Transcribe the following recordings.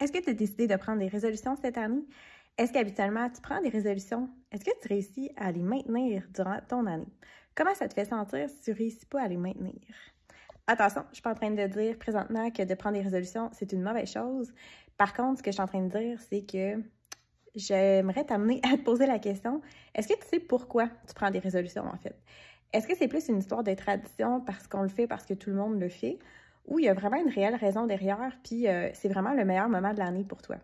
Est-ce que tu as décidé de prendre des résolutions cette année? Est-ce qu'habituellement, tu prends des résolutions? Est-ce que tu réussis à les maintenir durant ton année? Comment ça te fait sentir si tu réussis pas à les maintenir? Attention, je suis pas en train de dire présentement que de prendre des résolutions, c'est une mauvaise chose. Par contre, ce que je suis en train de dire, c'est que j'aimerais t'amener à te poser la question, est-ce que tu sais pourquoi tu prends des résolutions en fait? Est-ce que c'est plus une histoire de tradition parce qu'on le fait, parce que tout le monde le fait? où il y a vraiment une réelle raison derrière, puis euh, c'est vraiment le meilleur moment de l'année pour toi.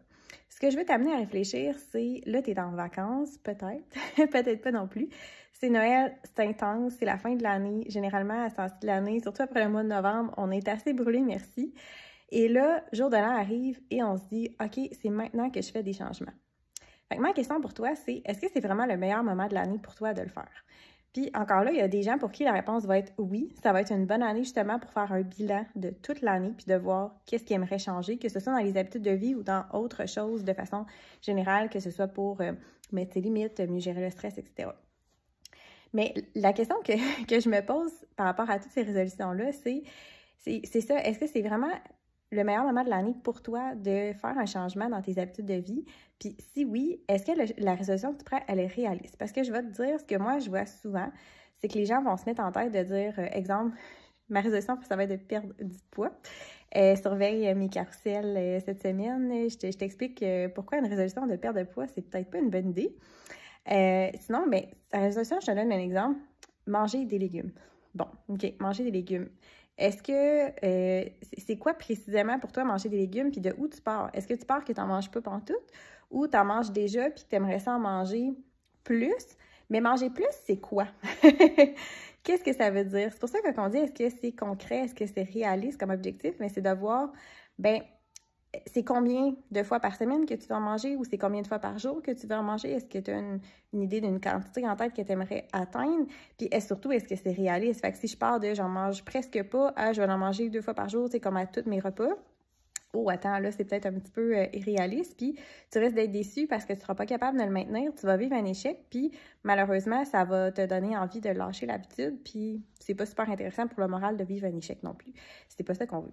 Ce que je veux t'amener à réfléchir, c'est là, tu es en vacances, peut-être, peut-être pas non plus. C'est Noël, c'est intense, c'est la fin de l'année. Généralement, à ce fin de l'année, surtout après le mois de novembre, on est assez brûlé, merci. Et là, jour de l'an arrive et on se dit, OK, c'est maintenant que je fais des changements. Fait ma question pour toi, c'est est-ce que c'est vraiment le meilleur moment de l'année pour toi de le faire? Puis encore là, il y a des gens pour qui la réponse va être oui. Ça va être une bonne année justement pour faire un bilan de toute l'année puis de voir qu'est-ce qui aimerait changer, que ce soit dans les habitudes de vie ou dans autre chose de façon générale, que ce soit pour euh, mettre ses limites, mieux gérer le stress, etc. Mais la question que, je me pose par rapport à toutes ces résolutions-là, c'est c'est ça, est-ce que c'est vraiment le meilleur moment de l'année pour toi de faire un changement dans tes habitudes de vie? Puis si oui, est-ce que la résolution que tu prends, elle est réaliste? Parce que je vais te dire, ce que moi, je vois souvent, c'est que les gens vont se mettre en tête de dire, euh, exemple, ma résolution, ça va être de perdre du poids. Euh, surveille euh, mes carousels cette semaine. Je t'explique pourquoi une résolution de perdre de poids, c'est peut-être pas une bonne idée. sinon, mais ben, la résolution, je te donne un exemple, manger des légumes. Bon, OK, manger des légumes. Est-ce que euh, c'est quoi précisément pour toi manger des légumes puis de où tu pars? Est-ce que tu pars que tu n'en manges pas tout ou tu en manges déjà puis que tu aimerais ça en manger plus? Mais manger plus, c'est quoi? Qu'est-ce que ça veut dire? C'est pour ça que dit est-ce que c'est concret, est-ce que c'est réaliste comme objectif, mais c'est de voir, ben c'est combien de fois par semaine que tu vas en manger ou c'est combien de fois par jour que tu vas en manger? Est-ce que tu as une, idée d'une quantité en tête que tu aimerais atteindre? Puis surtout, est-ce que c'est réaliste? Fait que si je pars de j'en mange presque pas à je vais en manger deux fois par jour, c'est comme à tous mes repas, oh, attends, là, c'est peut-être un petit peu euh, irréaliste, puis tu risques d'être déçu parce que tu ne seras pas capable de le maintenir, tu vas vivre un échec, puis malheureusement, ça va te donner envie de lâcher l'habitude, puis c'est pas super intéressant pour le moral de vivre un échec non plus. C'est pas ça qu'on veut.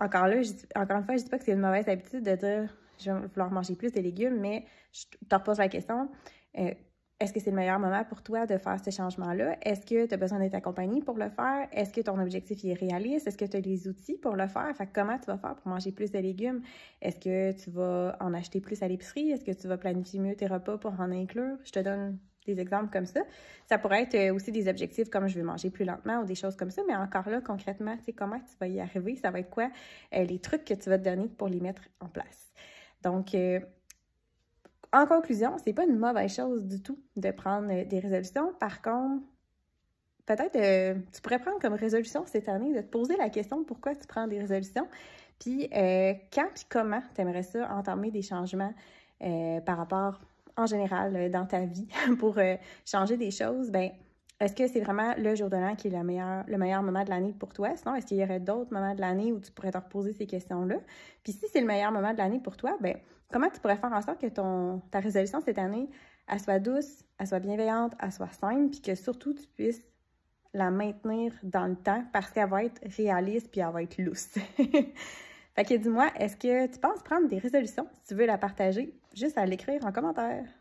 encore là, encore une fois, je dis pas que c'est une mauvaise habitude de dire je vais vouloir manger plus de légumes, mais je te repose la question. Euh, est-ce que c'est le meilleur moment pour toi de faire ce changement-là? Est-ce que tu as besoin d'être accompagné pour le faire? Est-ce que ton objectif est réaliste? Est-ce que tu as les outils pour le faire? Fait comment tu vas faire pour manger plus de légumes? Est-ce que tu vas en acheter plus à l'épicerie? Est-ce que tu vas planifier mieux tes repas pour en inclure? Je te donne des exemples comme ça. Ça pourrait être euh, aussi des objectifs comme je vais manger plus lentement ou des choses comme ça, mais encore là, concrètement, c'est comment tu vas y arriver? Ça va être quoi? Euh, les trucs que tu vas te donner pour les mettre en place. Donc, euh, en conclusion, c'est pas une mauvaise chose du tout de prendre euh, des résolutions. Par contre, peut-être euh, tu pourrais prendre comme résolution cette année de te poser la question pourquoi tu prends des résolutions, puis euh, quand et comment tu aimerais ça entamer des changements par rapport en général dans ta vie pour changer des choses. Ben, est-ce que c'est vraiment le jour de l'an qui est le meilleur, le meilleur moment de l'année pour toi? Sinon, est-ce qu'il y aurait d'autres moments de l'année où tu pourrais te reposer ces questions-là? Puis si c'est le meilleur moment de l'année pour toi, ben comment tu pourrais faire en sorte que ton, ta résolution cette année, soit douce, soit bienveillante, soit saine, puis que surtout tu puisses la maintenir dans le temps parce qu'elle va être réaliste puis elle va être lousse. fait dis-moi, est-ce que tu penses prendre des résolutions? Si tu veux la partager, juste à l'écrire en commentaire.